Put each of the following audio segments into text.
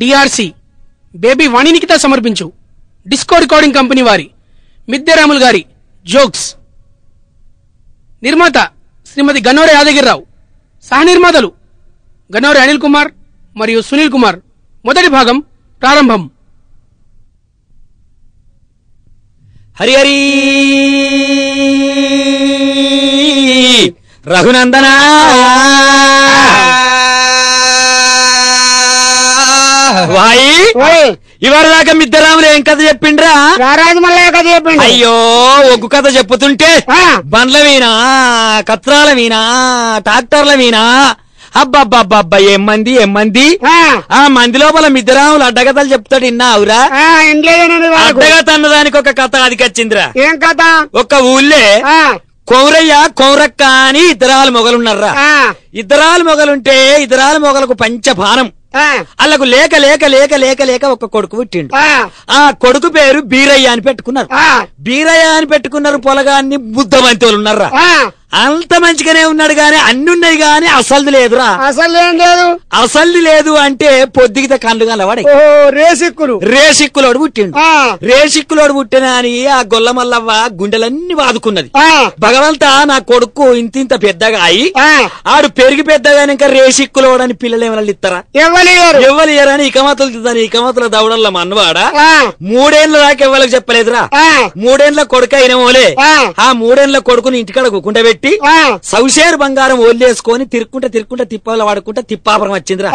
DRC baby వాణినికిత సమర్పించు disco recording company వారి మిద్దెరాములు గారి జోక్స్ నిర్మాత శ్రీమతి గన్నోరే యాదగిరిరావు సహ నిర్మాతలు గన్నోరే అనిల్ కుమార్ మరియు సునీల్ కుమార్ మొదటి భాగం ప్రారంభం హరి హరి రఘునందనా వాయి ఇవాళ దాకా మిద్దరాములు ఏం కథ చెప్పిండ్రా రారాజు మల్లయ్య కథ అయ్యో ఒగ్గు కథ చెప్పుతుంటే బండ్ల వీనా కత్రాల వీనా ట్రాక్టర్ల వీనా అబ్బబ్బబ్బబ్బా ఏం మంది ఏం మంది ఆ మంది లోపల మిద్దరాములు అడ్డగతలు చెప్తాడు ఇన్నావురా అడ్డగత అన్నదానికి ఒక కథ అదికొచ్చిందిరా ఏం కథ ఒక్క ఊళ్ళే కౌరయ్య కౌరక్క అని ఇద్దరాలు మొగలున్నారా ఇద్దరాలు మొగలుంటే ఇద్దరాలు మొగలకు పంచభానం అలాగ లేక లేక లేక లేక లేక ఒక కొడుకు పుట్టిండు ఆ కొడుకు పేరు బీరయ్య అని పెట్టుకున్నారు బీరయ్య అని పెట్టుకున్నారు పొలగాన్ని బుద్ధవంతులు ఉన్నారా అంత మంచిగానే ఉన్నాడు గానీ అన్ని ఉన్నాయి గానీ అసలు లేదురా అసలు లేదు అసలుది లేదు అంటే పొద్దుగిత కండుగా కలవాడు రేసిక్కులు రేసిక్కులోడు పుట్టిండు రేసిక్కులోడు పుట్టిన అని ఆ గొల్లమల్లవ్వ గుండెలన్నీ వాదుకున్నది భగవంతా నా కొడుకు ఇంత ఇంత పెద్దగా అయి ఆడు పెరిగి పెద్దగా ఇంకా రేసిక్కులోడు అని పిల్లలు ఏమైనా ఇస్తారా ఇవ్వలేరు అని ఇకమతలు తిద్దాను ఇకమతుల దౌడల్లో మన్వాడా మూడేళ్ళ దాకా ఇవ్వాలకు చెప్పలేదురా మూడేళ్ళ కొడుకు అయినమోలే ఆ మూడేళ్ళ కొడుకుని ఇంటికాడ పెట్టి పెట్టి సౌషేరు బంగారం ఓల్లేసుకొని తిరుక్కుంటే తిరుక్కుంటే తిప్పాలు వాడుకుంటే తిప్పాపురం వచ్చిందిరా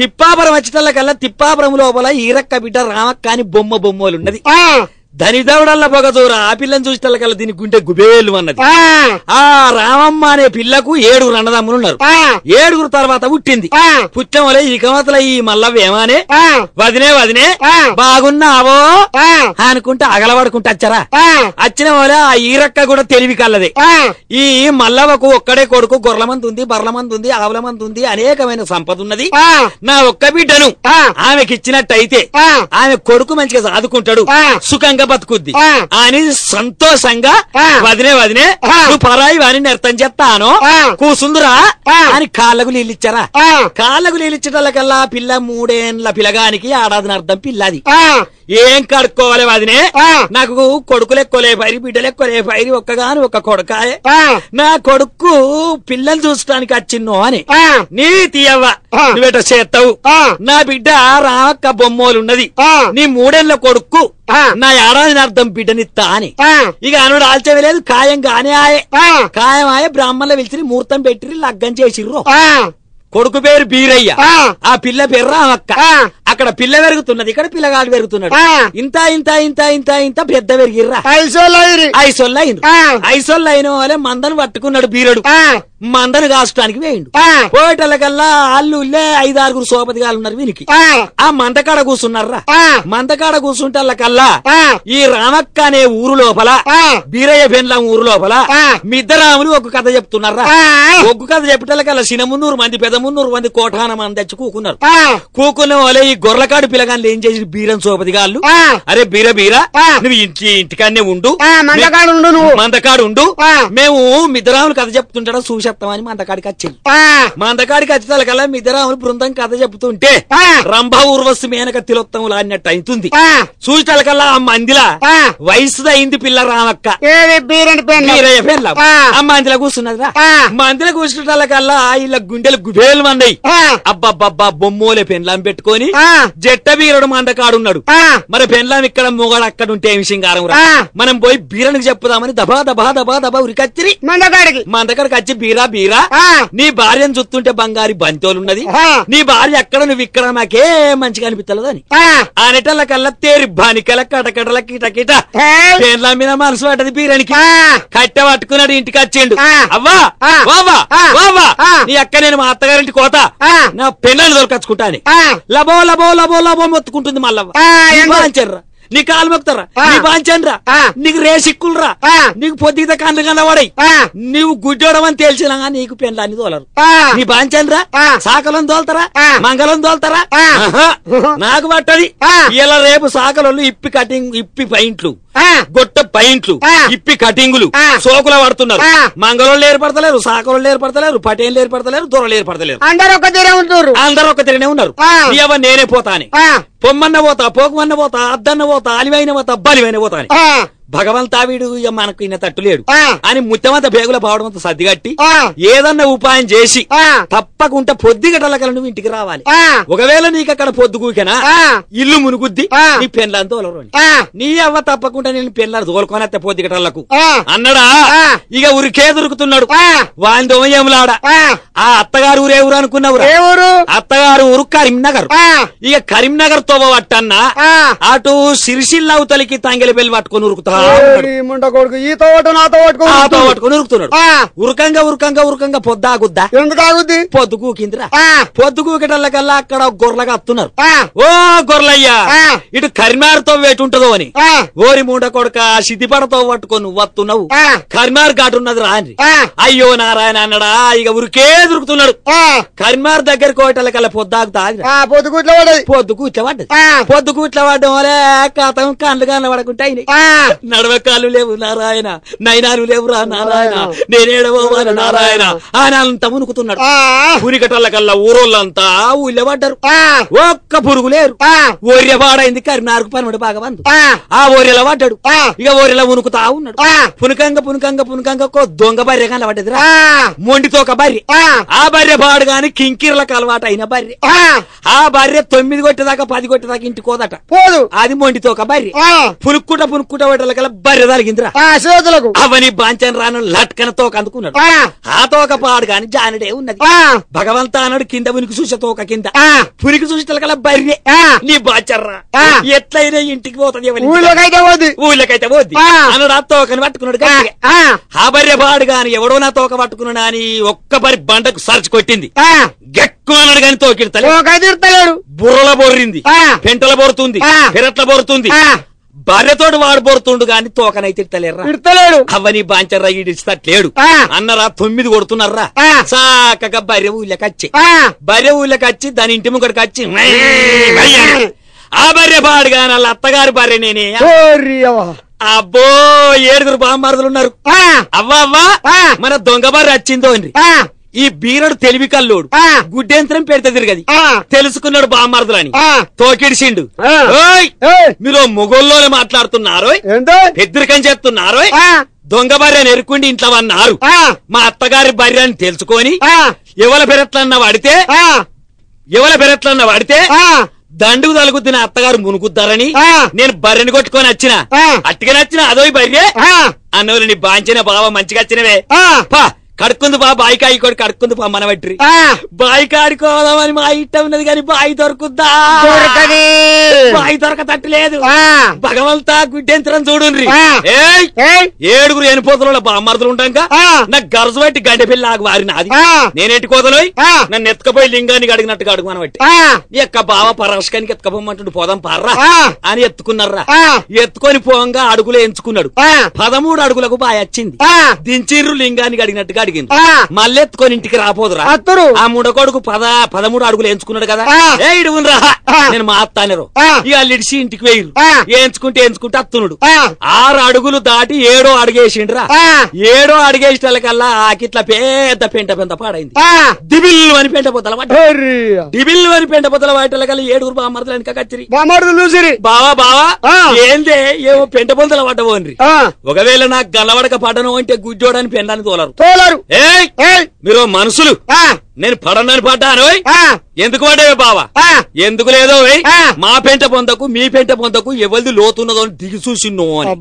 తిప్పాపురం వచ్చిన కల్లా తిప్పాపురం లోపల ఈరక్క బిడ్డ రామక్క అని బొమ్మ బొమ్మలు ఉన్నది దాని దావడల్లా పొగచూరా ఆ పిల్లని చూసేటల్ల దీని గుంటే గుబేలు అన్నది ఆ రామమ్మ అనే పిల్లకు ఏడుగురు అన్నదమ్ములు ఉన్నారు ఏడుగురు తర్వాత పుట్టింది పుట్టమలే ఈ కమతల ఈ మల్లవేమానే వదినే వదినే బాగున్నావో అనుకుంటే అగలవాడుకుంటా వచ్చారా వచ్చిన వాళ్ళ ఆ ఈరక్క కూడా తెలివి కల్లది ఈ మల్లవకు ఒక్కడే కొడుకు మంది ఉంది మంది ఉంది మంది ఉంది అనేకమైన సంపద ఉన్నది నా ఒక్క బిడ్డను ఆమెకిచ్చినట్టయితే ఆమె కొడుకు మంచిగా చదువుకుంటాడు సుఖంగా బతుకుద్ది అని సంతోషంగా వదినే వదినే నువ్వు పరాయి వాని అర్థం చేస్తాను కూసుందురా అని కాళ్ళకు నీళ్ళిచ్చారా కాళ్ళకు నీళ్ళిచ్చటల్లకల్లా పిల్ల మూడేళ్ళ పిల్లగానికి ఆడాదిన అర్థం పిల్లది ఏం కడుక్కోవాలి వదినే నాకు కొడుకులు ఎక్కువలే పైరి బిడ్డలు ఎక్కువలే పైరి ఒక్కగాని ఒక్క కొడుకాయే నా కొడుకు పిల్లలు చూసుకోడానికి వచ్చిందో అని నీ తీయవ్వ నువ్వేట చేస్తావు నా బిడ్డ రాక బొమ్మోలున్నది నీ మూడేళ్ల కొడుకు నా నడని అర్థం బిడ్డని తాని ఇక అనుడు ఆల్చవలేదు ఖాయం కానే ఆయే ఖాయం ఆయే బ్రాహ్మణుల పిలిచి ముహూర్తం పెట్టిరి లగ్గం చేసిర్రు కొడుకు పేరు బీరయ్య ఆ పిల్ల పేరు రామక్క అక్కడ పిల్ల పెరుగుతున్నది ఇక్కడ పిల్లగాడు పెరుగుతున్నాడు ఇంత ఇంత ఇంత ఇంత ఇంత పెద్ద పెరిగిర్రా ఐసోల్ అయిన ఐసోల్ అయిన వాళ్ళే మందను పట్టుకున్నాడు బీరడు మందను కాచడానికి వేయండు ఐదు ఆరుగురు సోపతి సోపతిగాలు ఉన్నారు వీనికి ఆ మందకాడ కూర్చున్నారా మందకాడ కల్లా ఈ రామక్క అనే ఊరు లోపల బీరయ్య బెన్లం ఊరు లోపల మిద్దరాములు ఒక కథ చెప్తున్నారా ఒక కథ కల్లా సినమున్నూరు మంది పెద్ద మున్నూరు మంది కోటాన మంది తెచ్చి కూకున్నారు కూకున్న వాళ్ళే ఈ గొర్రకాడు పిల్లగాళ్ళు ఏం చేసి బీరం గాళ్ళు అరే బీర బీర నువ్వు ఇంటి ఇంటికాడనే ఉండు మందకాడు ఉండు మేము మిద్దరాములు కథ చెప్తుంటా చూసా చెప్తామని మందకాడికి వచ్చింది మందకాడికి వచ్చి తలకల్లా మిద్దరాములు బృందం కథ చెబుతుంటే రంభ ఊర్వశి మేనక తిలోత్తములు అన్నట్టు అవుతుంది చూచటలకల్లా ఆ మందిల అయింది పిల్ల రామక్క ఆ మందిల కూర్చున్నదిరా మందిల కూర్చున్నటలకల్లా ఇలా గుండెలు గుబేలు మందయి అబ్బబ్బబ్బా బొమ్మోలే పెండ్లం పెట్టుకొని జట్ట బీరడు మందకాడున్నాడు మరి పెండ్లం ఇక్కడ మొగడు అక్కడ ఉంటే ఏమి సింగారం మనం పోయి బీరనికి చెప్పుదామని దబా దబా దబా దబా ఉరికచ్చిరి మందకాడికి మందకాడికి వచ్చి బీర బీరా బీరా నీ భార్యను చూస్తుంటే బంగారు బంతోలున్నది నీ భార్య ఎక్కడ నువ్వు ఇక్కడ నాకే మంచిగా అనిపిస్తలేదు అని అనటల కల్లా తేరి బానికల కటకటల కిటకిట పేర్ల మీద మనసు పట్టది బీరానికి కట్ట పట్టుకున్నాడు ఇంటికి వచ్చిండు అవ్వా నీ అక్క నేను మా అత్తగారింటి కోత నా పెళ్ళని దొరకచ్చుకుంటాను లబో లబో లబో లబో మొత్తుకుంటుంది మళ్ళవ్వ నీ కాలు మొక్తారా నీ బాంచండి రా నీకు రేసిక్కులు రా నీకు పొద్దుగితే కండ్లు కనబడాయి నీవు అని తెలిసినా నీకు పెండ్లాన్ని తోలరు నీ బాంచండి రా సాకలను తోలుతారా మంగళం తోలుతారా నాకు పట్టది ఇలా రేపు సాకలు ఇప్పి కటింగ్ ఇప్పి పైంట్లు గొట్ట పైంట్లు ఇప్పి కటింగులు సోకులు పడుతున్నారు మంగళోళ్ళు ఏర్పడతలేరు సాకలోళ్ళు ఏర్పడతలేరు పటేళ్ళు ఏర్పడతలేరు దొరలు ఏర్పడతలేరు అందరు ఒక తీరే ఉంటారు అందరు ఒక తీరనే ఉన్నారు ఇవ నేనే అని పొమ్మన్న పోతా పోకుమన్న పోతా అద్దన్న పోతా అలివైన పోతా బలివైన అని భగవంతావిడు మనకు ఈయన లేడు అని ముత్తమంత బేగుల పోవడంతో సర్దిగట్టి ఏదన్నా ఉపాయం చేసి తప్పకుండా పొద్దు కల నువ్వు ఇంటికి రావాలి ఒకవేళ నీకు అక్కడ పొద్దు కూకెనా ఇల్లు మునుగుద్ది నీ పెన్లను తోలరు నీ అవ్వ తప్పకుండా నేను తోలుకొని అత్త పొద్దు గడలకు అన్నడా ఇక ఉరికే దొరుకుతున్నాడు వాని దోమయంలాడ ఆ అత్తగారు ఊరే ఊరు అనుకున్నావురా అత్తగారు ఊరు కరీంనగర్ ఇక కరీంనగర్ తోబట్టన్నా అటు సిరిసిల్లా అవతలికి తంగిలి బెల్లి పట్టుకొని ఉరుకుతా ముండ కొడుకు ఈ తోట నా తోటకు ఆ తో ఉరుకుతున్నాడు ఉరకంగా ఉరకంగా ఉరకంగా పొద్దు ఆగుద్దా ఎందుకు ఆగుద్ది పొద్దు కూకిందిరా పొద్దు కూకిటల్లకల్లా అక్కడ గొర్రెలగా అత్తున్నారు ఓ గొర్రెలయ్యా ఇటు కరిమారుతో వేటుంటదో అని ఓరి ముండ కొడుక సిద్ధిపడతో పట్టుకొని నువ్వు వస్తున్నావు కరిమారు ఘాటు ఉన్నది అయ్యో నారాయణ అన్నడా ఇక ఉరికే దొరుకుతున్నాడు కరిమారు దగ్గర కోటలకల్లా పొద్దాగుతా పొద్దు కూట్ల పడ్డది పొద్దు కూట్ల పడ్డది పొద్దు కూట్ల పడ్డం వల్ల కథం కళ్ళు కనబడకుంటే నడవకాలు లేవు నారాయణ నయనాలు లేవురా నారాయణ నేనేడవోవాలి నారాయణ ఆయన అంత మునుకుతున్నాడు పురికటల్ల కల్లా ఊరోళ్ళంతా ఊళ్ళే పడ్డారు ఒక్క పురుగు లేరు ఓర్య పాడైంది కరీంనగర్ పనిమడు బాగా బంధు ఆ ఓర్యల పడ్డాడు ఇక ఓర్యలో ఉనుకుతా ఉన్నాడు పునకంగ పునకంగ పునకంగ దొంగ బర్రె కానీ పడ్డది మొండితో ఒక బర్రె ఆ బర్రె పాడు గాని కింకిర్లకు అలవాటు అయిన బర్రె ఆ బర్రె తొమ్మిది కొట్టేదాకా పది కొట్టేదాకా ఇంటికి పోదట పోదు అది మొండితో ఒక బర్రె పునుక్కుంట పునుక్కుట పడ్డలక తోకల బర్రె తలిగిందిరా అవని బాంచని రాను లట్కన తోక అందుకున్నాడు ఆ తోక పాడు గాని జానడే ఉన్నది భగవంత అన్నాడు కింద ఉనికి చూసే తోక కింద పురికి చూసి తలకల బర్రె నీ బాచర్రా ఎట్లయినా ఇంటికి పోతుంది ఊళ్ళోకైతే పోదు ఊళ్ళోకైతే పోద్ది అన్నాడు ఆ తోకని పట్టుకున్నాడు ఆ బర్రె పాడు గాని ఎవడో నా తోక పట్టుకున్నాడు అని ఒక్క బరి బండకు సర్చి కొట్టింది గెక్కు అన్నాడు గాని తోకిడతలేదు బుర్రల బొర్రింది పెంటల బొరుతుంది పెరట్ల బొరుతుంది భార్యతోటి వాడబోడుతుండు గాని తోకనైతే ఇడతలేర్రా ఇడతలేడు అవని బాంచర్రా ఈడిస్తట్లేడు అన్నరా తొమ్మిది కొడుతున్నారా సాకగా భార్య ఊళ్ళకచ్చి భార్య ఊళ్ళకచ్చి దాని ఇంటి ముంగడికి వచ్చి ఆ భార్య పాడుగా వాళ్ళ అత్తగారి భార్య నేనే అబ్బో ఏడుగురు బామ్మారుదులు ఉన్నారు అవ్వ అవ్వ మన దొంగ భార్య వచ్చిందో అండి ఈ బీరడు తెలివి కల్లోడు గుడ్డేంత్రం పెడితే తిరగది తెలుసుకున్నాడు బామ్మరదులని తోకిడిసిండు మీరు మొగోల్లోనే మాట్లాడుతున్నారు పెద్దరికం చేస్తున్నారో దొంగ భార్య ఎరుకుండి ఇంట్లో అన్నారు మా అత్తగారి భార్య అని తెలుసుకొని ఎవల పెరట్లన్న వాడితే ఎవల పెరట్లన్న వాడితే దండుకు తలుగుద్ది నా అత్తగారు మునుగుద్దారని నేను బర్రెని కొట్టుకొని వచ్చిన అట్టుకని నచ్చిన అదో బర్రె అన్నోళ్ళు నీ బాంచిన బావ మంచిగా వచ్చినవే కడుక్కుంది బా బాయికి కూడా కడుక్కుంది బా మన బట్టి బాయి కాడుకోవాలని మా ఇట్ట ఉన్నది కానీ బాయి దొరుకుద్దా బాయి దొరకతట్లేదు భగవంతా గుడ్డెంతరం చూడుండ్రి ఏడుగురు ఎనిపోతుల బామ్మర్దులు ఉంటాక నాకు గరజు బట్టి గడ్డ పిల్ల ఆగు వారి నాది నేనేటి కోదలోయ్ నన్ను ఎత్తుకపోయి లింగానికి అడిగినట్టుగా అడుగు మన మనబట్టి ఎక్క బావ పరాశకానికి ఎత్తుకపోమంటుండు పోదాం పర్రా అని ఎత్తుకున్నారా ఎత్తుకొని పోంగా అడుగులు ఎంచుకున్నాడు పదమూడు అడుగులకు బాయి వచ్చింది దించిర్రు లింగానికి అడిగినట్టుగా అడిగింది ఎత్తుకొని ఇంటికి రాపోదురా ఆ ముడకొడుకు పద పదమూడు అడుగులు ఎంచుకున్నాడు కదా ఏ ఇడుగునరా నేను మా అత్తానేరు ఇక లిడిసి ఇంటికి వేయరు ఎంచుకుంటే ఎంచుకుంటే అత్తునుడు ఆరు అడుగులు దాటి ఏడో అడుగేసిండ్రా ఏడో అడుగేసేటకల్లా ఆకిట్లా పెద్ద పెంట పెంత పాడైంది దిబిల్లు అని పెంట పొద్దల డిబిల్ అని పెంట పొద్దల కల్లా ఏడుగురు బామర్దలు వెనక కచ్చిరి బావా బావా ఏందే ఏమో పెంట పొందల పడ్డవోన్రి ఒకవేళ నాకు గలవడక పడను అంటే గుజ్జోడని పెండాన్ని తోలరు మీరు మనుషులు నేను పడన్నాను పడ్డాను ఎందుకు పడేవే బావా ఎందుకు లేదో మా పెంట పొందకు మీ పెంట పొందకు ఎవరిది లోతున్నదో దిగి చూసిన్నో అని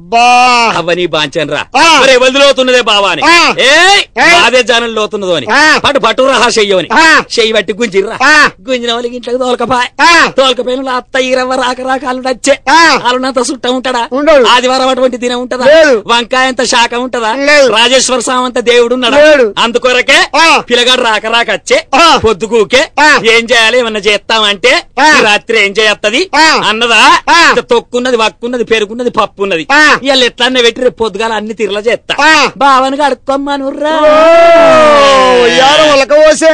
అవని బాంచన్ రా మరి ఎవరిది లోతున్నదే బావా అని ఏ అదే జనం లోతున్నదో అని పట్టు పట్టు రహా చెయ్యవని చెయ్యి పట్టి గుంజిర్రా గుంజిన వాళ్ళకి ఇంట్లోకి తోలకపాయ తోలకపోయిన అత్త ఇరవ రాక రాక అల్లుడు వచ్చే అల్లుడంత సుట్ట ఉంటాడా ఆదివారం అటువంటి దినం ఉంటదా వంకాయ అంత శాఖ ఉంటదా రాజేశ్వర స్వామి అంత దేవుడు ఉన్నాడు అందుకొరకే పిల్లగాడు రాక రాక వచ్చే పొద్దుకూకే ఏం చేయాలి ఏమన్నా చేస్తామంటే రాత్రి ఏం చేయత్తది అన్నదా తొక్కున్నది వక్కున్నది పెరుగున్నది పప్పు ఉన్నది వీళ్ళు ఎట్లా పెట్టి రేపు పొద్దుగాల అన్ని తిరల చేస్తా బావని అడుక్కోమ్మనుర్రా పోసే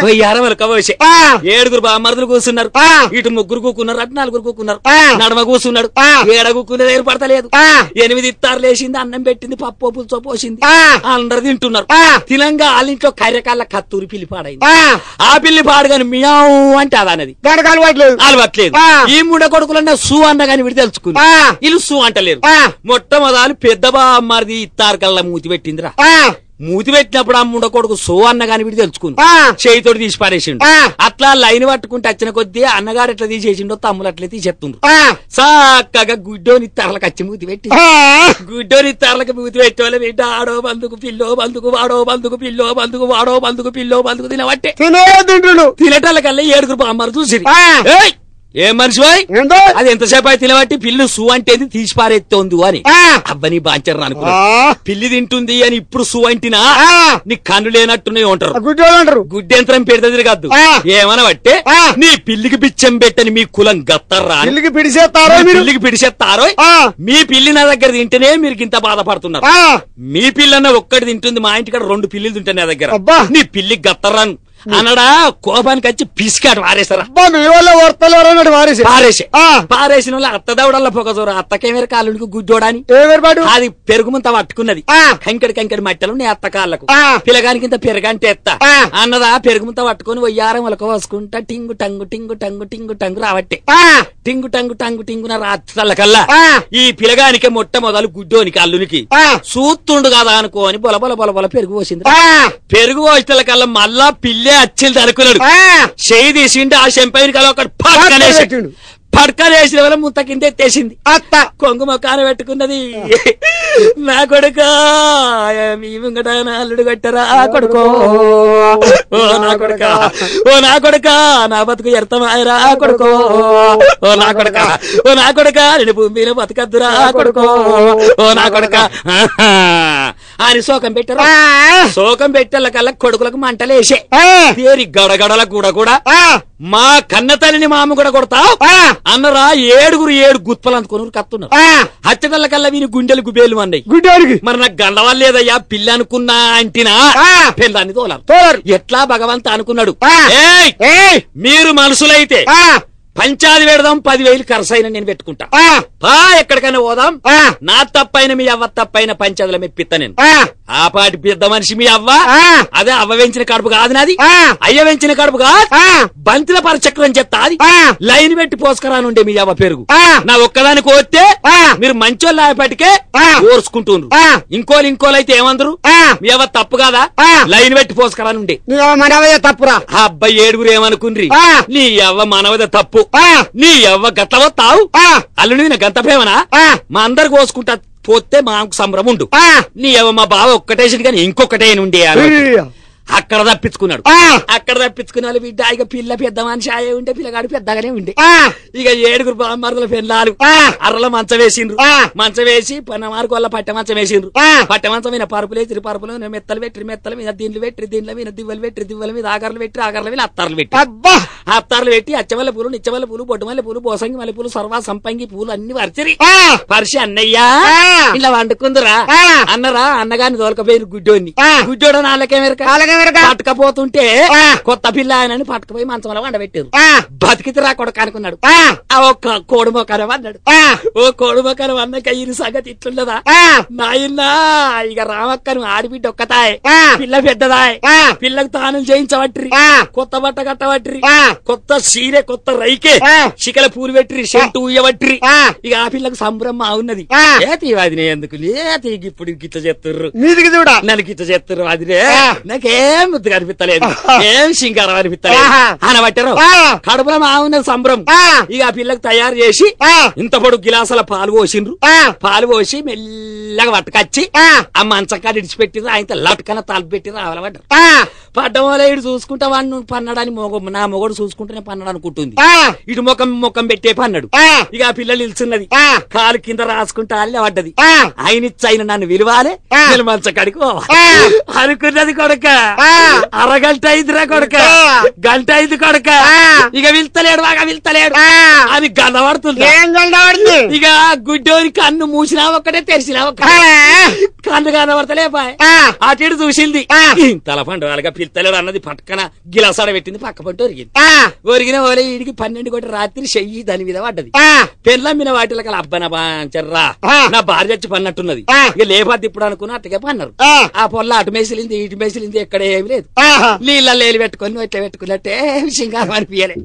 ఏడుగురు బామ్మరుదులు కూర్చున్నారు ఇటు ముగ్గురు కూకున్నారు అటు నలుగురు కూకున్నారు నడమ కూర్చున్నాడు ఏడ కూకునేది ఏర్పడతలేదు ఎనిమిది ఇత్తారు లేచింది అన్నం పెట్టింది పప్పు పులుచో పోసింది అందరు తింటున్నారు తినంగా వాళ్ళ ఇంట్లో కర్రకాళ్ళ కత్తూరి పిలిపాడైంది ఆ పిల్లి పాడు గాని మియావు అంటే అదన్నది దానికి అలవాట్లేదు అలవాట్లేదు ఈ మూడ కొడుకులన్న సూ అన్న గాని విడి తెలుసుకుంది ఇల్లు సూ అంటలేదు మొట్టమొదలు పెద్దబా అమ్మారిది ఇత్తారు కల్లా మూతి పెట్టిందిరా మూతి పెట్టినప్పుడు ఆ ముండకొడుకు సో అన్న గాని విడి తెలుసుకుంది చేయితోటి తీసి పారేసిండు అట్లా లైన్ పట్టుకుంటే వచ్చిన కొద్దీ అన్నగారు ఎట్లా తీసేసిండో తమ్ములు అట్లా తీసేస్తుండ్రు చక్కగా గుడ్డోని తరలకు వచ్చి మూతి పెట్టి గుడ్డోని తరలకు మూతి పెట్టేవాళ్ళు బిడ్డ ఆడో బందుకు పిల్లో బందుకు వాడో బందుకు పిల్లో బందుకు వాడో బందుకు పిల్లో బందుకు తినవట్టే తినేటోళ్ళకల్లా ఏడుగురు బామ్మలు చూసి ఏ మనిషి అది ఎంతసేపు అయితే నిలబట్టి పిల్లు సు అంటే తీసి పారేస్తోంది అని అబ్బని బాంచర్ అనుకున్నా పిల్లి తింటుంది అని ఇప్పుడు సు అంటినా నీ కన్ను లేనట్టున్నాయి ఉంటారు యంత్రం పెడతది కాదు ఏమన్నా బట్టే నీ పిల్లికి పిచ్చం పెట్టని మీ కులం గత్తర్రా పిల్లికి పిడిసేస్తారో పిల్లికి పిడిసేస్తారో మీ పిల్లి నా దగ్గర తింటేనే మీరు ఇంత బాధపడుతున్నారు మీ పిల్లన్న ఒక్కటి తింటుంది మా ఇంటికాడ రెండు పిల్లులు తింటాయి నా దగ్గర నీ పిల్లికి గత్తర్రాను అనడా కోపానికి వచ్చి పిసికాడు వారేసారాసిన మీ వాళ్ళు పారేసిన అత్తకేమేరు కాళ్ళుడికి గుజ్జోడాని ఏమేరు అది పెరుగుమంతా పట్టుకున్నది కంకడి కంకడి మట్టలు నీ అత్త కాళ్ళకు పిలగానికి ఇంత పెరగంటే ఎత్త అన్నదా పెరుగుమంతా పట్టుకుని వయ్యారం వలక వసుకుంటా టింగు టంగు టింగు టంగు టింగు టంగు రావట్టే టింగు టంగు టంగు టింగున తల్లకల్లా ఈ పిలగానికి మొట్టమొదలు గుడ్డోనికి అల్లునికి చూస్తుండు కదా అనుకోని బొల బొల బొల బొల పెరుగు పోసింది పెరుగు పోసిన కల్లా మళ్ళా పిల్లి ఇల్లే అచ్చిల్ అనుకున్నాడు చేయి తీసిండి ఆ చెంపైన కల ఒకటి పడకనేసి పడకనేసిన వల్ల ముంత కింద ఎత్తేసింది అత్త కొంగు మొక్కాన పెట్టుకున్నది నా కొడుకు మీ అల్లుడు కట్టరా ఆ కొడుకో ఓ నా కొడుక ఓ నా కొడుక నా బతుకు ఎడతమాయరా ఆ కొడుకో ఓ నా కొడుక ఓ నా కొడుక నేను భూమిలో బతుకద్దురా ఆ కొడుకు ఓ నా కొడుక ఆయన శోకం పెట్టారు శోకం పెట్టాల కల్లా కొడుకులకు మంటలేసే పేరు గడగడల కూడా కూడా మా కన్న తల్లిని మామ కూడా కొడతావు అన్నరా ఏడుగురు ఏడు గుత్పలు అనుకుని కత్తున్నారు హత్యగల్ల కల్లా వీని గుండెలు గుబేలు అన్నాయి మరి నాకు గండవాళ్ళు లేదయ్యా పిల్ల అనుకున్నా అంటినా పిల్లాన్ని తోలారు ఎట్లా భగవంత్ అనుకున్నాడు మీరు మనుషులైతే పంచాది పెడదాం పదివేలు ఖర్చైన నేను పెట్టుకుంటా పా ఎక్కడికైనా పోదాం నా తప్పైన మీ అవ్వ తప్పైన పంచాదుల మీ పిత్త నేను ఆ పాటి పెద్ద మనిషి మీ అవ్వ అదే అవ్వ వెంచిన కడుపు కాదు నాది అయ్య వెంచిన కడుపు కాదు బంతిల పరచక్రం చెప్తా అది లైన్ పెట్టి పోసుకరానుండే మీ అవ్వ పెరుగు నా ఒక్కదాని కోస్తే మీరు మంచోళ్ళు ఆయపాటికే ఓర్చుకుంటున్నారు ఇంకోలు ఇంకోలు అయితే ఏమందరు మీ అవ్వ తప్పు కాదా లైన్ పెట్టి పోసుకరానుండే తప్పురా అబ్బాయి ఏడుగురు ఏమనుకుండ్రి నీ అవ్వ మనవద తప్పు నీ ఎవ్వ గతవత్తావు నా గంత గంతభేమనా మా అందరు కోసుకుంటా పోతే మాకు సంబరం ఉండు నీ ఎవ మా బావ ఒక్కటేసింది కానీ ఇంకొకటే నుండి అక్కడ తప్పించుకున్నాడు అక్కడ తప్పించుకున్నాడు బిడ్డ ఇక పిల్ల పెద్ద మనిషి ఆయే ఉంటే పిల్లగాడు పెద్దగానే ఉండే ఇక ఏడుగురు బామ్మరుల పెళ్ళాలు అర్రల మంచం వేసిండ్రు మంచం వేసి పన్నమారు వల్ల పట్ట మంచం వేసిండ్రు పట్ట మంచం మీద పరుపులు వేసి పరుపులు మెత్తలు పెట్టి మెత్తల మీద దీండ్లు పెట్టి దీనిలో మీద దివ్వలు పెట్టి దివ్వల మీద ఆగర్లు పెట్టి ఆగర్ల మీద అత్తర్లు పెట్టి అత్తర్లు పెట్టి అచ్చవల్ల పూలు నిచ్చవల్ల పూలు బొడ్డుమల్ల పూలు బోసంగి మల్లె పూలు సర్వా సంపంగి పూలు అన్ని వరిచరి పరిచి అన్నయ్యా ఇలా వండుకుందరా అన్నరా అన్నగాని దొరకపోయి గుడ్డోని గుడ్డోడని మీరు పట్టుకపోతుంటే కొత్త పిల్ల ఆయనని పట్టకపోయి మంచంలో వండబెట్టారు బతికితే రా కొడుకు అనుకున్నాడు కోడి మొక్కరం అన్నాడు ఓ కోడి మొక్కరం అన్నాక ఈయన సంగతి ఇట్లుండదా నాయన్నా ఇక రామక్కను ఆడిబిడ్డ ఒక్కతాయ్ పిల్ల పెద్దదాయ్ పిల్లకు తానం చేయించబట్టి కొత్త బట్ట కట్టబట్టి కొత్త సీరే కొత్త రైకే చికెల పూలు పెట్టి షెంటు ఉయ్యబట్టి ఇక ఆ పిల్లకు సంభ్రమ ఉన్నది ఏ తీవాదినే ఎందుకు లే ఇప్పుడు గిట్ట చేస్తుర్రు నీదికి చూడ నన్ను గిట్ట చేస్తుర్రు అదిరే నాకే ఏం ముద్దు కనిపిస్తలేదు ఏం శింకారం అనిపిస్తలేదు అనబట్టారు కడుపులో ఉన్న సంబరం ఇక ఆ పిల్లకు తయారు చేసి ఇంత పొడు గిలాసాల పాలు పోసిండ్రు పాలు పోసి మెల్లగా పట్టుకొచ్చి ఆ మంచక్క ఇడిచిపెట్టిరు ఆయన లట్కన తలుపు పెట్టిరు పడ్డం వల్ల ఇడు చూసుకుంటా వాడిని పన్నాడని మొగ నా మొగడు చూసుకుంటేనే పన్నాడు అనుకుంటుంది ఇటు ముఖం ముఖం పెట్టే పన్నాడు ఇక ఆ పిల్లలు నిల్చున్నది కాలు కింద రాసుకుంటా వాళ్ళే పడ్డది ఆయన ఇచ్చి ఆయన నన్ను విలువాలి మంచకాడికి పోవాలి అనుకున్నది కొడుకా అరగంట ఐదురా కొడుక గంట ఐదు కొడుక ఇక వెళ్తలేడు బాగా వెళ్తలేడు అది గండబడుతుంది ఇక గుడ్డోని కన్ను మూసినా ఒక్కటే తెరిచినా ఒక్కటే కన్ను కనబడతలే బాయ్ అటు చూసింది తలపండు వాళ్ళగా పిల్తలేడు అన్నది పక్కన గిలాసాడ పెట్టింది పక్క పంట ఒరిగింది ఒరిగిన వాళ్ళ ఈడికి పన్నెండు కోటి రాత్రి చెయ్యి దాని మీద పడ్డది పెళ్ళమ్మిన వాటిలకి అబ్బన బాంచర్రా నా భార్య వచ్చి పన్నట్టున్నది ఇక లేపాది ఇప్పుడు అనుకున్నా అట్టగే పన్నారు ఆ పొల్ల అటు మేసిలింది ఇటు మేసిలింది ఎక్కడ అక్కడ ఏమి లేదు నీళ్ళ లేలు పెట్టుకొని ఇట్లా పెట్టుకున్నట్టే కాదు అనిపించలే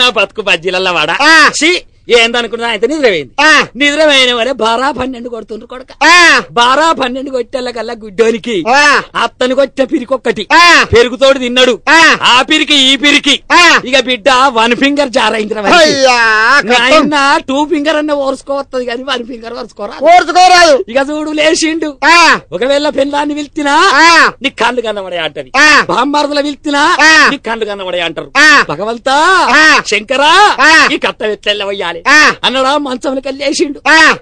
నా బతుకు బజ్జీలల్ల వాడా ఏందనుకున్నా అయితే నిద్ర నిద్రమైన వరే బారా పన్నెండు కొడుతుండ్రు కొడక బారా పన్నెండు కొట్టేళ్ళ కల్లా గుడ్డోనికి అత్తనికి వచ్చే ఒక్కటి పెరుగుతోడు తిన్నాడు ఆ పిరికి ఈ పిరికి ఇక బిడ్డ వన్ ఫింగర్ జారైంద్ర టూ ఫింగర్ అన్న ఓర్చుకోవస్తుంది కానీ వన్ ఫింగర్ ఓర్చుకోరా ఇక చూడు లేచిండు ఒకవేళ పిల్లాన్ని వెళ్తినా నీ కళ్ళు కనబడే అంటది బాంబార్దుల వెళ్తినా నీ కళ్ళు కనబడే అంటారు భగవంతా శంకరా ఈ కత్త వెత్తెళ్ళ ఉండాలి అన్నడా మంచంలో కలిసిండు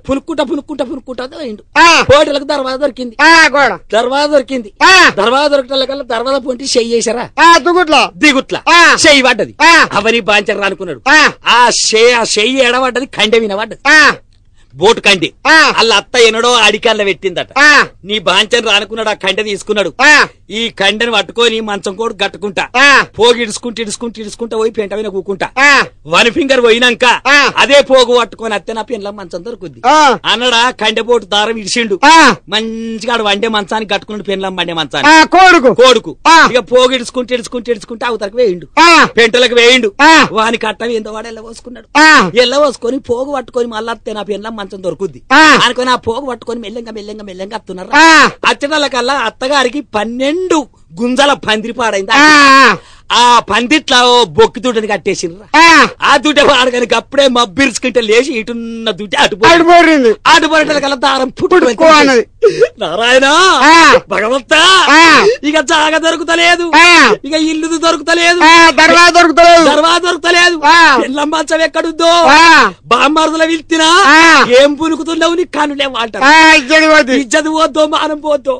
పులుక్కుంటా పులుక్కుంటా పులుక్కుంటా పోయిండు హోటల్కి దర్వాజా దొరికింది దర్వాజ దొరికింది దర్వాజ దొరికిన దర్వాజా పొంటి చెయ్యి చేశారా దిగుట్లా దిగుట్లా షెయ్ పడ్డది అవని బాంచర్ అనుకున్నాడు ఆ షే ఆ షెయ్ ఎడబడ్డది కండె వినబడ్డది బోటు కండి వాళ్ళ అత్త ఎనడో అడికాళ్ళ పెట్టిందట నీ బాంచని రానుకున్నాడు ఆ కండె తీసుకున్నాడు ఈ కండెని పట్టుకొని మంచం కూడా గట్టుకుంటా పోగి ఇడుచుకుంటూ ఇడుచుకుంటూ ఇడుచుకుంటా పోయి పెంట మీద కూకుంటా వన్ ఫింగర్ పోయినాక అదే పోగు పట్టుకొని అత్తే నా పిల్ల మంచం దొరుకుద్ది అన్నడా కండె బోటు దారం ఇడిచిండు మంచిగా వండే మంచానికి కట్టుకున్నాడు పెన్లం వండే మంచానికి కోడుకు కోడుకు ఇక పోగి ఇడుచుకుంటూ ఇడుచుకుంటూ ఇడుచుకుంటే అవతలకు వేయిండు పెంటలకు వేయిండు వాని కట్టవి ఎంత వాడు ఎల్ల పోసుకున్నాడు ఎల్ల పోసుకొని పోగు పట్టుకొని మళ్ళీ అత్తే నా పిల్ల మంచం దొరుకుద్ది అనుకుని ఆ పోగు పట్టుకొని మెల్లంగా మెల్లంగా మెల్లంగా అత్తున్నారు అచ్చటల కల్లా అత్తగారికి పన్నెండు గుంజల పందిరి పాడైంది ఆ పందిట్లో బొక్కి దుడ్డని కట్టేసిండ్రు ఆ దుడ్డ వాడగానికి అప్పుడే మబ్బిరుచుకుంటే లేచి ఇటున్న దుడ్డే అటుపోయింది అటుపోయిన కల దారం పుట్టుడు నారాయణ భగవంతా ఇక జాగ దొరుకుతలేదు ఇక ఇల్లు దొరుకుతలేదు దర్వా దొరుకుతలేదు దర్వా దొరుకుతలేదు పెళ్ళం మంచం ఎక్కడుందో బామ్మరుదల వెళ్తినా ఏం పులుకుతున్నావు నీ కనులే వాటర్ ఇజ్జది పోద్దో మానం పోద్దో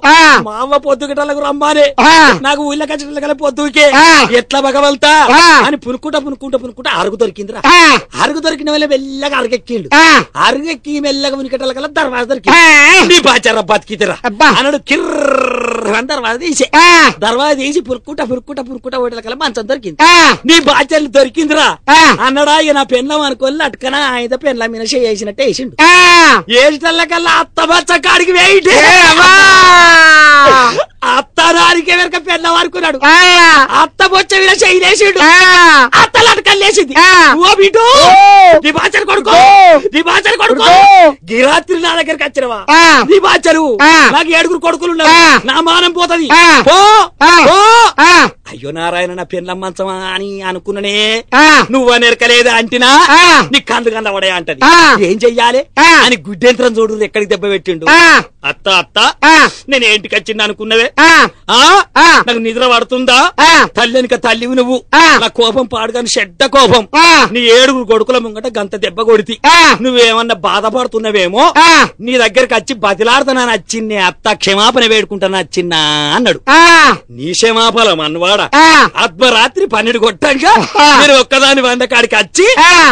మా అమ్మ పొద్దుగటలకు రమ్మానే నాకు ఊళ్ళ కచ్చటల కల పొద్దుకే ఎట్లా బగవల్తా అని పునుకుంటా పునుకుంటా పునుకుంటా అరుగు దొరికిందిరా అరుగు దొరికిన వల్ల మెల్లగా అరుగెక్కిండు అరగెక్కి మెల్లగా ఉనికటల కల దర్వాజ దొరికి నీ బాచారా బతికితేరా అన్నాడు కిర్ర రన్ దర్వాజ తీసి దర్వాజ తీసి పురుక్కుంటా పురుక్కుంటా ఓటల కల మంచం దొరికింది నీ బాధ్యతలు దొరికిందిరా అన్నడా ఇక నా పెన్నం అనుకోని అటుకన ఆయన పెన్ల మీద చేసినట్టు వేసిండు కల్లా అత్త బచ్చ కాడికి వేయిటే అత్త అరికే వెనక పెద్ద అత్త బొచ్చ మీద చేసిడు అత్త ఓ బిటు దిబాచర్ కొడుకో దిబాచర్ కొడుకో గిరాత్రి నా దగ్గరికి వచ్చినవా దిబాచరు నాకు ఏడుగురు కొడుకులు ఉన్నారు నా మానం పోతది ఓ అయ్యో నారాయణ నా పెళ్ళమ్మంచమా అని అనుకున్ననే నువ్వు నెరకలేదా అంటినా నీ కందు కంద పడే అంటది ఏం చెయ్యాలి అని గుడ్డేంత్రం చూడు ఎక్కడికి దెబ్బ పెట్టిండు అత్త అత్త నేను ఏంటికి వచ్చింది అనుకున్నవే నాకు నిద్ర పడుతుందా తల్లినిక తల్లివి నువ్వు నా కోపం పాడుగాని చెడ్డ కోపం నీ ఏడుగురు కొడుకుల ముంగట గంత దెబ్బ కొడితి నువ్వేమన్నా బాధపడుతున్నవేమో నీ దగ్గరకు వచ్చి బతిలాడుతున్నాను నచ్చింది అత్త క్షమాపణ వేడుకుంటాను వచ్చిన్నా అన్నాడు నీ క్షమాపలం అన్నవాడ అర్ధరాత్రి పన్నెండు కొట్టంగా మీరు ఒక్కదాని వంద కాడికి వచ్చి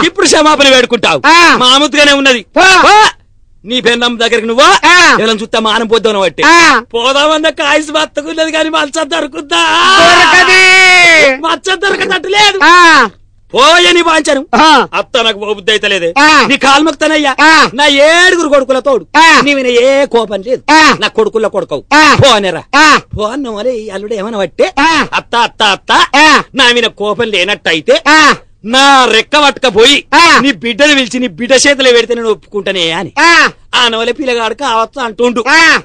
ఇప్పుడు క్షమాపణ వేడుకుంటావు మామూలుగానే ఉన్నది నీ పెన్నమ్మ దగ్గరకు నువ్వు ఎలా మానం పోద్దాం బట్టి పోదామన్న కాయసు బతకున్నది కానీ మచ్చ దొరుకుద్దా మచ్చ దొరకదట్టు లేదు పోయని వాంచను అత్త నాకు బుద్ధి లేదే నీ కాల్మక్తనయ్యా నా ఏడుగురు కొడుకుల తోడు విన ఏ కోపం లేదు నా కొడుకుల కొడుకవు పోనేరా పోన్నమరే అల్లుడు ఏమని పట్టే అత్త అత్త అత్త నా మీద కోపం లేనట్టయితే నా రెక్క పట్టుకపోయి నీ బిడ్డను పిలిచి నీ బిడ్డ చేతిలో పెడితే నేను ఒప్పుకుంటానే అని ఆ నవల పిల్లగాడు కావచ్చు అంటుండు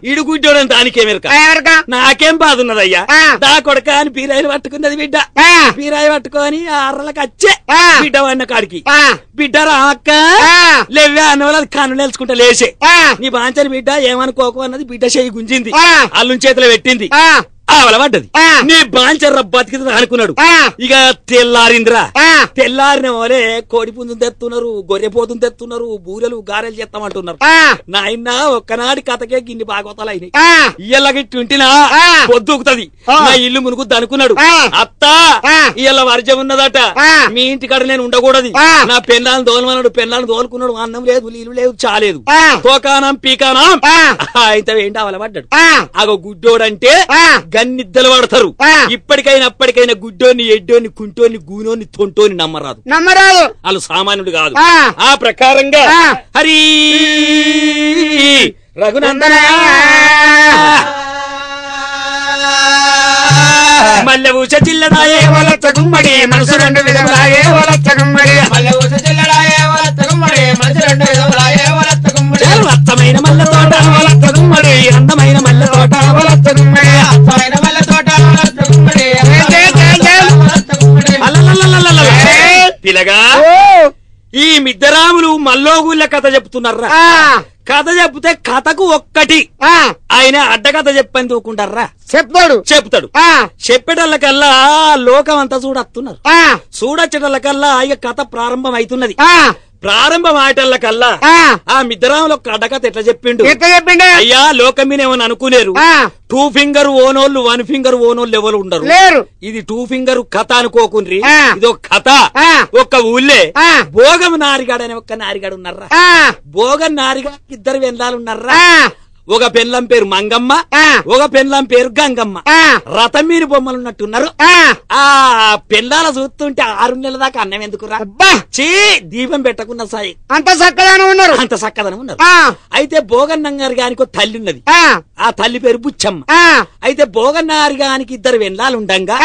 ఇడు గుడ్డోడు దానికేమెరక నాకేం బాధ ఉన్నదయ్యా దా కొడక అని బీరాయిలు పట్టుకున్నది బిడ్డ బీరాయి పట్టుకొని అర్రలకు వచ్చే బిడ్డ వాడిన కాడికి బిడ్డ రాక లేవే కాను కన్నులేల్చుకుంటా లేచే నీ బాంచని బిడ్డ ఏమనుకోకు అన్నది బిడ్డ చేయి గుంజింది అల్లు చేతిలో పెట్టింది ఆవలబడ్డది నీ బాంచర్ర బతికింది అనుకున్నాడు ఇక తెల్లారిందిరా తెల్లారిన వాళ్ళే కోడి పుంజుని తెత్తున్నారు గొర్రె పోతుని తెత్తున్నారు బూరెలు గారెలు చేస్తామంటున్నారు నాయన ఒక్కనాడి కథకే గిన్ని బాగోతాలు అయినాయి ఇయ్యలాగిట్టుంటినా పొద్దుకుతుంది నా ఇల్లు మునుగుద్ది అనుకున్నాడు అత్త ఇయ్యల వర్జం ఉన్నదట మీ ఇంటి కాడ నేను ఉండకూడదు నా పెన్నాలను దోలమన్నాడు పెన్నాలను దోలుకున్నాడు అన్నం లేదు నీళ్ళు లేదు చాలేదు తోకానం పీకానం అయితే ఏంటి అవలబడ్డాడు అగో గుడ్డోడంటే గన్నిద్దలు వాడతారు ఇప్పటికైనా అప్పటికైనా గుడ్డోని ఎడ్డోని కుంటోని గూనోని తొంటోని నమ్మరాదు నమ్మరాదు వాళ్ళు సామాన్యుడు కాదు ఆ ప్రకారంగా హరి రఘునందన మల్లెవు చచ్చిల్లడాయే వలత్త తగుమ్మడి మనసు రెండు విధములాయే వలత్త తగుమ్మడి మల్లెవు చచ్చిల్లడాయే వలత్త తగుమ్మడి మనసు రెండు విధములాయే వలత్త తగుమ్మడి రక్తమైన మల్లె తోట వలత్త గుమ్మడి అందమైన తోట ఈ మిద్దరాములు మల్లోగుళ్ళ కథ చెప్తున్నారా కథ చెప్తే కథకు ఒక్కటి ఆయన అడ్డకథ చెప్పని తోకుంటారా చెప్తాడు చెప్తాడు చెప్పేటల్లకల్లా లోకం అంతా చూడొస్తున్నారు చూడొచ్చేటోళ్ళకల్లా ఇక కథ ప్రారంభం అవుతున్నది ప్రారంభం ఆటల కల్లా ఆ మిద్దరాములు ఒక ఎట్లా చెప్పిండు ఎట్లా చెప్పిండు అయ్యా లోకం ఏమని అనుకునేరు టూ ఫింగర్ ఓనోళ్ళు వన్ ఫింగర్ ఓనోళ్ళు ఎవరు ఉండరు లేరు ఇది టూ ఫింగర్ కథ అనుకోకుండ్రి ఇది ఒక కథ ఒక్క ఊళ్ళే భోగం నారిగాడు అనే ఒక్క నారిగాడు ఉన్నారా భోగం నారిగా ఇద్దరు వెందాలు ఉన్నారా ఒక పెళ్ళం పేరు మంగమ్మ ఒక పెళ్ళం పేరు గంగమ్మ రథం మీరు బొమ్మలున్నట్టున్నారు ఆ పెళ్ళాల చూస్తుంటే ఆరు నెలల దాకా అన్నం ఎందుకురా చీ దీపం పెట్టకున్న సాయి అంత చక్కదనం ఉన్నారు అంత చక్కదనం ఉన్నారు అయితే భోగన్నంగారు ఒక తల్లి ఉన్నది ఆ తల్లి పేరు బుచ్చమ్మ అయితే భోగన్నారి గానికి ఇద్దరు వెళ్ళాలి ఉండంగా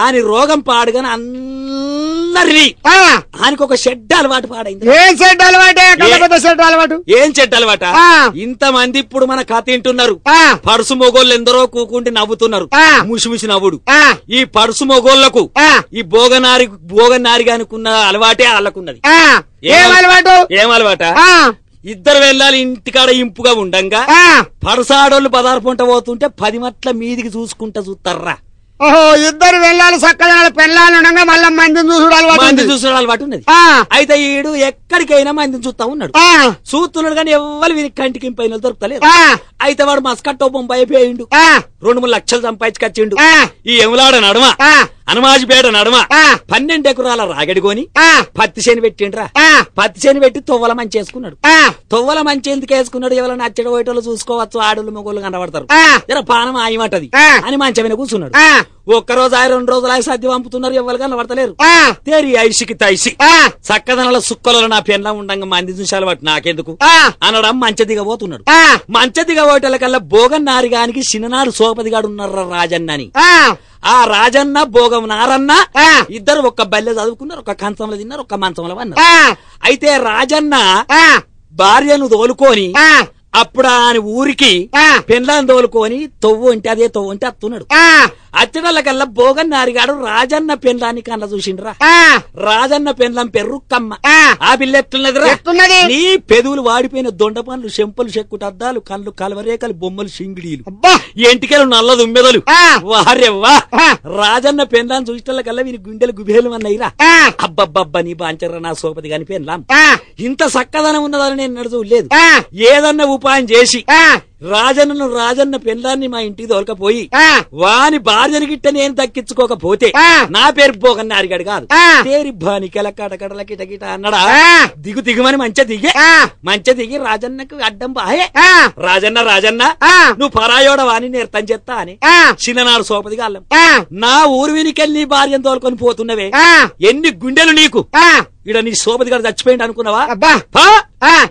ఆయన రోగం పాడుగా అందరివి ఆయనకు ఒక షెడ్ అలవాటు పాడైంది ఏం షెడ్ అలవాటు ఏం అలవాట ఇంతమంది ఇప్పుడు మన కథ వింటున్నారు పరుసు మొగోళ్ళు ఎందరో కూకుంటే నవ్వుతున్నారు ముసి నవ్వుడు ఈ పరుసు మొగోళ్లకు ఈ భోగనారి భోగనారి అనుకున్న అలవాటే వాళ్ళకున్నది ఏం అలవాటు ఏం అలవాట ఇద్దరు వెళ్ళాలి ఇంటికాడ ఇంపుగా ఉండంగా పరసాడోళ్ళు పదార్పంట పోతుంటే పది మట్ల మీదికి చూసుకుంటా చూస్తారా ఓహో ఇద్దరు వెళ్ళాలి చక్కగా పెళ్ళాలి ఉండగా మళ్ళీ మందిని చూసుడాలి మంది చూసుడు అలవాటు ఉన్నది అయితే ఈడు ఎక్కడికైనా మందిని చూస్తా ఉన్నాడు చూస్తున్నాడు కానీ ఎవరు వీరికి కంటికి పైన దొరుకుతలేదు అయితే వాడు మస్కట్ టోపం భయపోయిండు రెండు మూడు లక్షలు సంపాదించుకొచ్చిండు ఈ ఎములాడ నడుమ అనమాజిపేట నడమ పన్నెండు ఎకరాల రాగడికొని పత్తి చేని పెట్టిండ్రా పత్తి చేని పెట్టి తువ్వల మంచి వేసుకున్నాడు తువ్వల మంచి ఎందుకు వేసుకున్నాడు ఎవరైనా అచ్చడి పోయేటోళ్ళు చూసుకోవచ్చు ఆడోళ్ళు మొగోళ్ళు కనబడతారు పానం ఆయమంటది అని మంచి మీద కూర్చున్నాడు ఒక్కరోజు ఆయన రెండు రోజులు ఆయన సాధ్యం పంపుతున్నారు ఎవరికన్నా పడతలేరు తేరి ఐషికి తైసి చక్కదనల సుక్కలలో నా పెన్న ఉండంగా మంది చూసాలు వాటి నాకెందుకు అనడం మంచ దిగబోతున్నాడు మంచ దిగబోటలకల్లా భోగన్ నారిగానికి చిన్ననారు సోపతిగాడు ఉన్నారు రాజన్న అని ఆ రాజన్న భోగం నారన్న ఇద్దరు ఒక్క బల్లె చదువుకున్నారు ఒక కంచంలో తిన్నారు ఒక మంచంలో అన్నారు అయితే రాజన్న భార్యను తోలుకొని అప్పుడు ఆయన ఊరికి పెండ్లాన్ని తోలుకొని తొవ్వు ఉంటే అదే తొవ్వు ఉంటే అత్తున్నాడు అచ్చడలకల్లా భోగన్ నారిగాడు రాజన్న పెన్లానికి అన్న చూసిండ్రా రాజన్న పెండ్లం పెర్రు కమ్మ ఆ పిల్ల ఎట్టున్నది నీ పెదువులు వాడిపోయిన దొండ పనులు చెంపలు చెక్కుట అద్దాలు కళ్ళు కలవరేకలు బొమ్మలు సింగిడీలు ఎంటికలు నల్ల దుమ్మెదలు వారెవ్వా రాజన్న చూసిన కల్లా వీని గుండెలు గుబేలు అన్నయ్యరా అబ్బబ్బబ్బ నీ బాంచర నా సోపతి కాని పెండ్లాం ఇంత చక్కదనం ఉన్నదని నేను నడుచు లేదు ఏదన్నా ఉపాయం చేసి రాజన్నను రాజన్న పెళ్ళాన్ని మా ఇంటికి దొరకపోయి వాని భార్యని గిట్ట నేను దక్కించుకోకపోతే నా పేరు పోకన్న అరిగాడు కాదు తేరి బాని కడకడల కిటకిట అన్నడా దిగు దిగుమని మంచిగా దిగి మంచిగా దిగి రాజన్నకు అడ్డం బాయే రాజన్న రాజన్న నువ్వు పరాయోడ వాని నేర్తం చెత్తా అని చిన్ననాడు సోపదిగా అల్లం నా ఊరు వెనికెళ్ళి భార్యను తోలుకొని పోతున్నవే ఎన్ని గుండెలు నీకు ఇడ నీ శోభతి గారు చచ్చిపోయింది అనుకున్నావా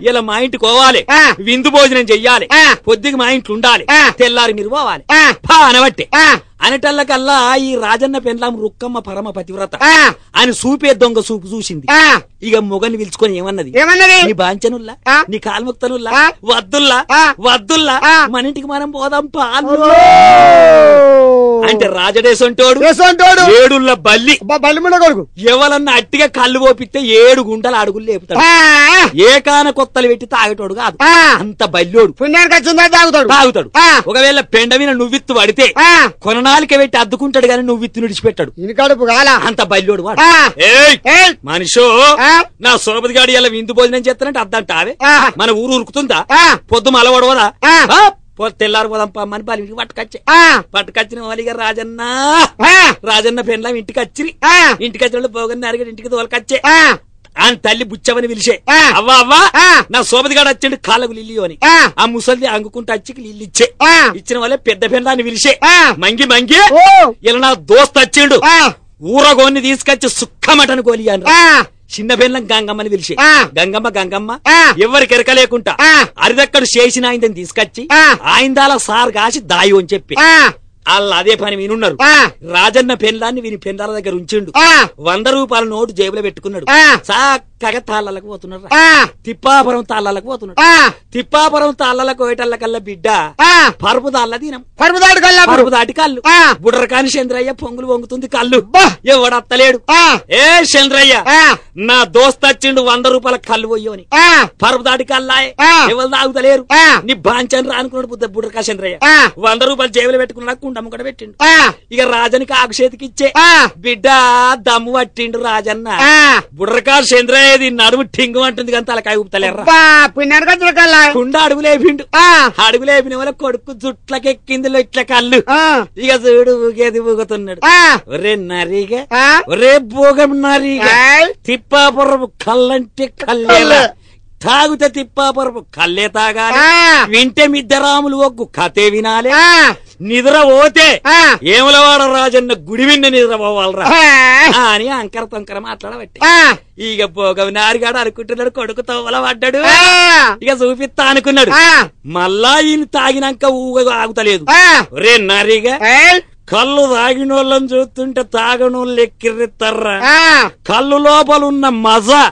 ఇలా మా ఇంటికి పోవాలి విందు భోజనం చెయ్యాలి పొద్దుగా మా ఇంట్లో ఉండాలి తెల్లారి మీరు పోవాలి అనవట్టే అనటల్లకల్లా ఈ రాజన్న పెండ్లాం రుక్కమ్మ పరమ పతివ్రత ఆయన సూపే దొంగ సూపు చూసింది ఇక మొగని పిలుచుకొని ఏమన్నది నీ బాంచనుల్లా నీ కాల్ముక్తనుల్లా వద్దుల్లా వద్దుల్లా మన ఇంటికి మనం పోదాం పాలు అంటే రాజడేసంటోడు ఏడుల్ల బల్లి కొడుకు ఎవరన్నా అట్టిగా కళ్ళు పోపిస్తే ఏడు గుంటలు అడుగులు లేపుతాడు ఏకాన కొత్తలు పెట్టి తాగేటోడు కాదు అంత బల్లోడు తాగుతాడు తాగుతాడు ఒకవేళ పెండవిన నువ్విత్తు పడితే కొననా నాలుక పెట్టి అద్దుకుంటాడు కానీ నువ్వు విత్తు నిడిచిపెట్టాడు ఇనుకడుపు కాలా అంత బయలుడు వాడు మనిషో నా సోపతి గాడి ఇలా విందు భోజనం చేస్తానంటే అద్దంటావే మన ఊరు ఉరుకుతుందా పొద్దుమ పొద్దు మలవడవదా తెల్లారు పోదాం పమ్మని బాలి పట్టుకొచ్చే పట్టుకొచ్చిన వాళ్ళిగా రాజన్న రాజన్న పెండ్లా ఇంటికి వచ్చిరి ఇంటికి వచ్చిన వాళ్ళు బోగన్ అరిగి ఇంటికి తోలకొచ్చే ఆన్ తల్లి బుచ్చవని పిలిచే అవ్వా అవ్వా నా సోమతిగాడు వచ్చిండు కాలకు లిల్లి అని ఆ ముసలిది అంగుకుంటే అచ్చికి లిల్లి ఇచ్చే ఇచ్చిన వాళ్ళే పెద్ద పెండాన్ని పిలిచే మంగి మంగి ఇలా నా దోస్త్ వచ్చిండు ఊరగోన్ని తీసుకొచ్చి సుక్కమటను గోలియాను చిన్న బెల్లం గంగమ్మని పిలిచి గంగమ్మ గంగమ్మ ఎవరికి ఎరకలేకుండా అరిదక్కడు చేసిన ఆయన తీసుకొచ్చి ఆయన సార్ కాసి దాయి అని చెప్పి వాళ్ళు అదే పని వినున్నారు రాజన్న పెండ్లాన్ని వీని పెండాల దగ్గర ఉంచిండు వంద రూపాయల నోటు జేబులో పెట్టుకున్నాడు తెగ తాళ్ళకు పోతున్నారు తిప్పాపురం తాళ్ళకు పోతున్నారు తిప్పాపురం తాళ్ళకు పోయేటల్లకల్లా బిడ్డ పరుపు తాళ్ళ దీనం పరుపు దాటి కల్లా పరుపు దాటి కళ్ళు బుడ్రకాని చంద్రయ్య పొంగులు పొంగుతుంది కళ్ళు ఎవడత్తలేడు ఏ చంద్రయ్య నా దోస్త వచ్చిండు వంద రూపాయల కళ్ళు పోయ్యని పరుపు దాటి కల్లా ఎవరు తాగుతలేరు నీ బాంచని రానుకున్నాడు బుద్ధ బుడ్రకా చంద్రయ్య వంద రూపాయలు జేబులు పెట్టుకున్నా కుండమ్మ కూడా పెట్టిండు ఇక రాజనికి చేతికి ఇచ్చే బిడ్డ దమ్ము పట్టిండు రాజన్న బుడ్రకా చంద్రయ్య లేదు అడుగు టింగు అంటుంది కానీ తలకాయ ఊపుతలేరా కుండ అడుగు లేపిండు అడుగు లేపిన వల్ల కొడుకు జుట్లకెక్కింది ఇట్ల కళ్ళు ఇక చూడు ఊగేది ఊగుతున్నాడు ఒరే నరిగా ఒరే భోగం నరిగా తిప్పాపురం కళ్ళంటే కళ్ళు తాగుతే తిప్పాపురం కళ్ళే తాగాలి వింటే మిద్దరాములు ఒగ్గు కథే వినాలి నిద్ర పోతే ఏమలవాడ రాజన్న విన్న నిద్ర పోవాలరా అని అంకర తొంకర మాట్లాడబట్టి ఇక పోగవి నారిగాడు అనుకుంటున్నాడు కొడుకు తవ్వల పడ్డాడు ఇక చూపిస్తా అనుకున్నాడు మళ్ళా ఈయన తాగినాక ఊగ ఆగుతలేదు రే నారిగా కళ్ళు తాగిన వాళ్ళని చూస్తుంటే తాగను ఎక్కిర్రిత్తర్రా కళ్ళు లోపల ఉన్న మజా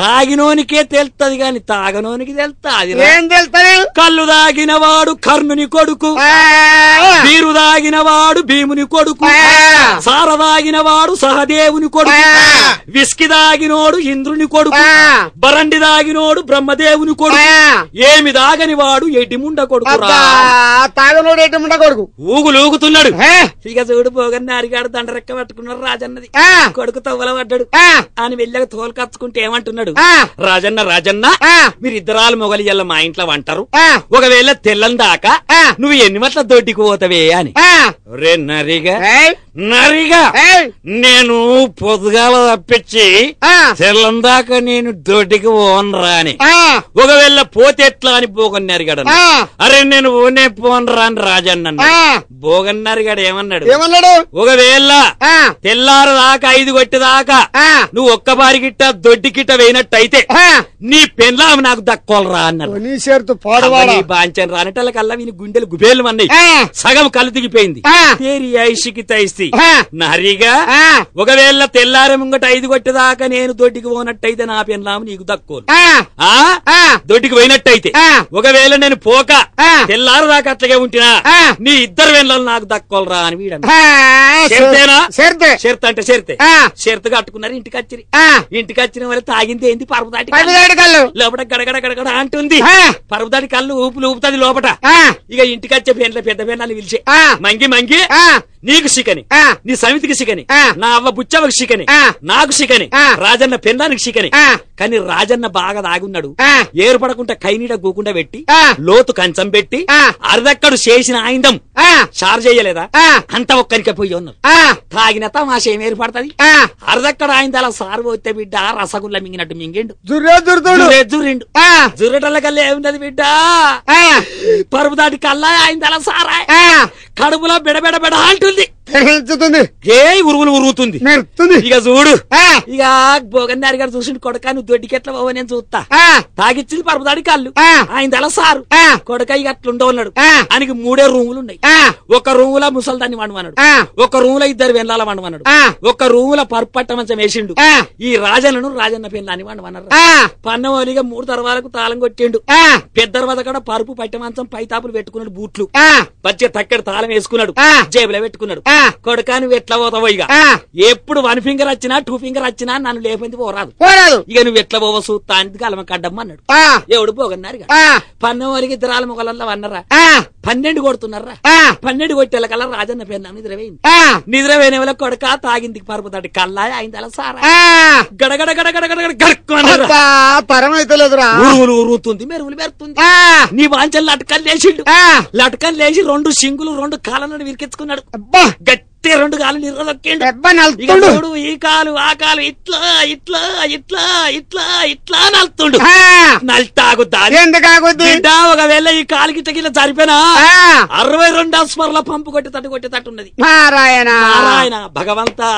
తాగినోనికే తెలుస్తది గాని తాగనోనికి తెలుస్తాది కళ్ళు తాగిన వాడు కర్ణుని కొడుకు వీరు తాగిన వాడు భీముని కొడుకు సార తాగిన వాడు సహదేవుని కొడుకు విస్కి తాగినోడు ఇంద్రుని కొడుకు బరండి తాగినోడు బ్రహ్మదేవుని కొడుకు ఏమి తాగని వాడు ఎడ్డిముండ కొడుకు తాగనోడు ఎడ్డిముండ కొడుకు ఊగులు ఊగుతున్నాడు ఇక చూడు పోగని నారిగాడు దండరెక్క పట్టుకున్నాడు రాజన్నది కొడుకు తవ్వల పడ్డాడు అని వెళ్ళక తోలు కచ్చుకుంటే ఏమంటున్నాడు రాజన్న రాజన్న మీరిద్దరాలు మొగలి ఇళ్ళ మా ఇంట్లో వంటారు ఒకవేళ తెల్లం దాకా నువ్వు ఎన్ని మట్ల దొడ్డికి పోతావే అని రే నరిగా నరిగా నేను పొద్దుగాల తప్పించి తెల్లం దాకా నేను దొడ్డికి పోనరా అని ఒకవేళ పోతే ఎట్లా అని బోగన్నారు అరిగాడు అరే నేను పోనే పోనరా అని రాజన్న బోగన్నారు ఏమన్నాడు ఏమన్నాడు ఒకవేళ తెల్లారు దాకా ఐదు కొట్టి దాకా నువ్వు ఒక్క బారి దొడ్డి దొడ్డికిట్ట వేయినట్టు అయితే నీ పెన్లా నాకు దక్కోలరా అన్నాడు నీ చేరుతూ పాడవాడి కల్లా వీని గుండెలు గుబేలు అన్నాయి సగం కళ్ళు దిగిపోయింది ఐషికి తైస్తి నరిగా ఒకవేళ తెల్లారి ముంగట ఐదు కొట్టేదాకా నేను దొడ్డికి పోనట్టయితే నా పెన్లాము నీకు దక్కోలు దొడ్డికి పోయినట్టయితే ఒకవేళ నేను పోక తెల్లారు దాకా అట్లాగే ఉంటున్నా నీ ఇద్దరు వెళ్ళాలి నాకు దక్కోలరా అని వీడను అంటే చేరితే షెర్త్ కట్టుకున్నారు ఇంటికి వచ్చి ఇంటికి వచ్చిన వల్ల తాగింది ఏంది పరుపుదాటి లోపల గడగడ గడగడ అంటుంది పరుపుదాటి కళ్ళు ఊపులు ఊపుతుంది లోపట ఇక ఇంటికి వచ్చే పెన్ల పెద్ద పెన్నాలు పిలిచి మంగి మంగి నీకు శికని నీ సమితికి శికని నా అవ్వ బుచ్చవకి షికని నాకు షికని రాజన్న పెందానికి షికని కానీ రాజన్న బాగా దాగున్నాడు ఏర్పడకుండా కైనీడ కూకుండా పెట్టి లోతు కంచం పెట్టి అరదక్కడు చేసిన ఆయుధం చార్జ్ చేయలేదా అంత ఒక్కరికే పోయి ఉన్నారు తాగిన తమాషేం ఏర్పడుతుంది అరదక్కడ ఆయుధాల సారు పోతే బిడ్డ రసగుల్ల మింగినట్టు మింగిండు జుర్రెండు జుర్రెటల కల్లా ఏమిన్నది బిడ్డ పరుపు దాటి కల్లా ఆయుధాల సారా కడుపులో బిడబెడబెడ అంటు అంటూ öldük. పెంచుతుంది ఏ ఉరువులు ఉరుగుతుంది నెరుతుంది ఇక చూడు ఇక భోగన్నారి గారు చూసి కొడక నువ్వు దొడ్డికెట్ల బాబు నేను చూస్తా తాగిచ్చింది పరపదాడి కాళ్ళు ఆయన తల సారు కొడక ఇక అట్లుండవున్నాడు ఆయనకి మూడే రూములు ఉన్నాయి ఒక రూముల ముసల్దాన్ని వండమన్నాడు ఒక రూముల ఇద్దరు వెన్నాల వండమన్నాడు ఒక రూముల పర్పట్ట మంచం వేసిండు ఈ రాజలను రాజన్న పెళ్ళాన్ని వండమన్నారు పన్నవలిగా మూడు తర్వాలకు తాళం కొట్టిండు పెద్ద తర్వాత కూడా పరుపు పట్ట మంచం పైతాపులు పెట్టుకున్నాడు బూట్లు పచ్చి తక్కడ తాళం వేసుకున్నాడు జేబులో పెట్టుకున్నాడు కొడుకా నువ్వు ఎట్లా పోతావు ఇక ఎప్పుడు వన్ ఫింగర్ వచ్చినా టూ ఫింగర్ వచ్చినా నన్ను లేపింది పోరాదు పోరాదు ఇక నువ్వు ఎట్లా పోవ సూత్తానికి అలమ కడ్డమ్మ అన్నాడు ఎవడు పోగన్నారు పన్నం వరకు ఇద్దరు అలమ కొలంలో అన్నరా పన్నెండు కొడుతున్నారా పన్నెండు కొట్టేల కల్లా రాజన్న పేరు నిద్రపోయింది నిద్రపోయిన వల్ల కొడక తాగింది పరుపుతాడు కల్లా అయింది అలా సారా గడ గడ గడ గడుక్కున్నారా పరమైతలేదురా ఊరువులు మెరువులు మెరుతుంది నీ వాంచలు లటకలు లేచిండు లటకలు లేచి రెండు సింగులు రెండు కాళ్ళ విరికెచ్చుకున్నాడు గట్టి ఒత్తే రెండు కాలు నిర్వలొక్కిండు ఈ కాలు ఆ కాలు ఇట్లా ఇట్లా ఇట్లా ఇట్లా ఇట్లా నలుతుండు నల్తాగుద్ది ఒకవేళ ఈ కాలుకి తగిన గిట్ల అరవై రెండు స్మరల పంపు కొట్టి తట్టు కొట్టి తట్టున్నది నారాయణ నారాయణ భగవంతా